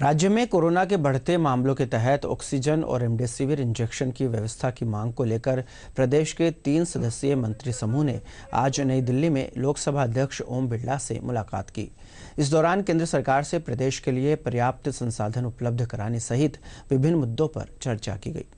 राज्य में कोरोना के बढ़ते मामलों के तहत ऑक्सीजन और रेमडेसिविर इंजेक्शन की व्यवस्था की मांग को लेकर प्रदेश के तीन सदस्यीय मंत्री समूह ने आज नई दिल्ली में लोकसभा अध्यक्ष ओम बिरला से मुलाकात की इस दौरान केंद्र सरकार से प्रदेश के लिए पर्याप्त संसाधन उपलब्ध कराने सहित विभिन्न मुद्दों पर चर्चा की गई